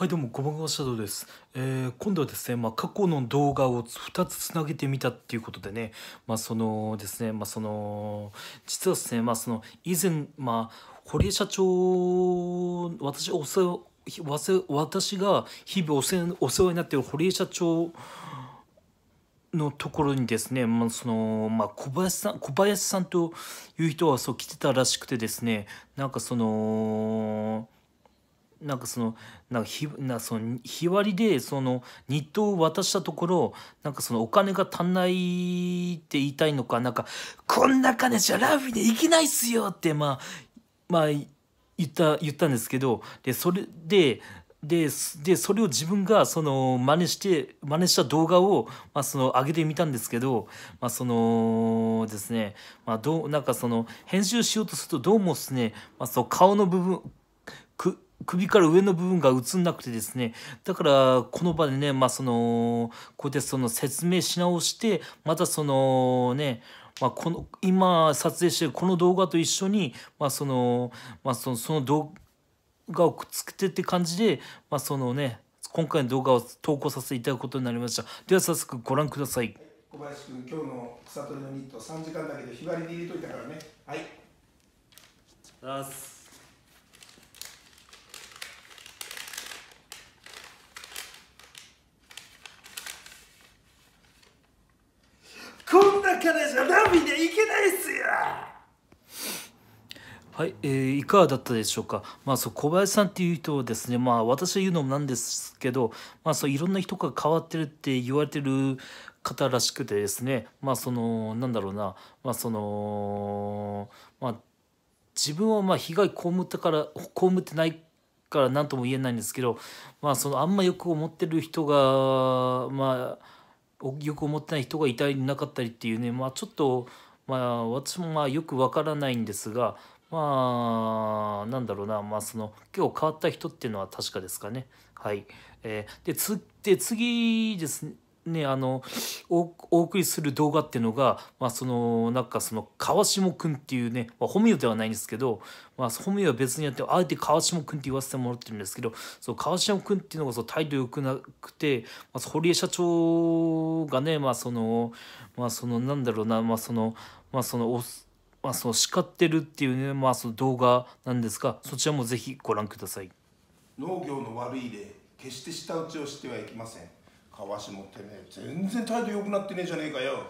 はいどうも、ごまがシャドウです。えー、今度はですね、まあ、過去の動画を2つつなげてみたっていうことでね、まあ、そのですね、まあ、その、実はですね、まあ、その、以前、まあ、堀江社長、私、おせわせ私が日々お世話になっている堀江社長のところにですね、まあそのまあ、小林さん小林さんという人はそう来てたらしくてですねなんかそのなんかそのなんかひなその日割りでその日当を渡したところなんかそのお金が足んないって言いたいのかなんか「こんな金じゃラフィーでいけないっすよ」ってまあまあ言った言ったんですけどでそれでででそれを自分がその真似して真似した動画を、まあ、その上げてみたんですけど、まあ、そのですね、まあ、どうなんかその編集しようとするとどうもですね、まあ、その顔の部分首から上の部分が映んなくてですねだからこの場でねまあそのこうやってその説明し直してまたそのねまあ、この今撮影してるこの動画と一緒に、まあそのまあ、そのその動画をくっつけてって感じで、まあそのね、今回の動画を投稿させていただくことになりましたでは早速ご覧ください小林君今日の草取りのニット3時間だけど日割りで入れといたからねはいありがとうございますからじゃナビにいけないっすよはい、えー、いかがだったでしょうか、まあ、そう小林さんっていう人はですね、まあ、私が言うのもなんですけど、まあ、そういろんな人が変わってるって言われてる方らしくてですねまあそのなんだろうなまあそのまあ自分はまあ被害被ったから被ってないから何とも言えないんですけどまあそのあんまよく思ってる人がまあよく思ってない人がいたりなかったりっていうね、まあ、ちょっと、まあ、私もまあよくわからないんですが、まあ、なんだろうな、まあ、その、今日変わった人っていうのは確かですかね。はい。えー、で、つ、で、次ですね、ね、あのおお送りする動画っていうのが、まあ、そのなんかその川下君っていうね、まあ、本名ではないんですけど、まあ、本名は別にやってあえて川下君って言わせてもらってるんですけどそう川下君っていうのがそう態度良くなくて、まあ、堀江社長がねまあそのまあそのなんだろうなまあそのまあそのおまあその叱ってるっていうねまあその動画なんですがそちらもぜひご覧ください。農業の悪い例決して舌打ちをしてはいけません。川下てめえ全然態度良くなってねえじゃねえかよ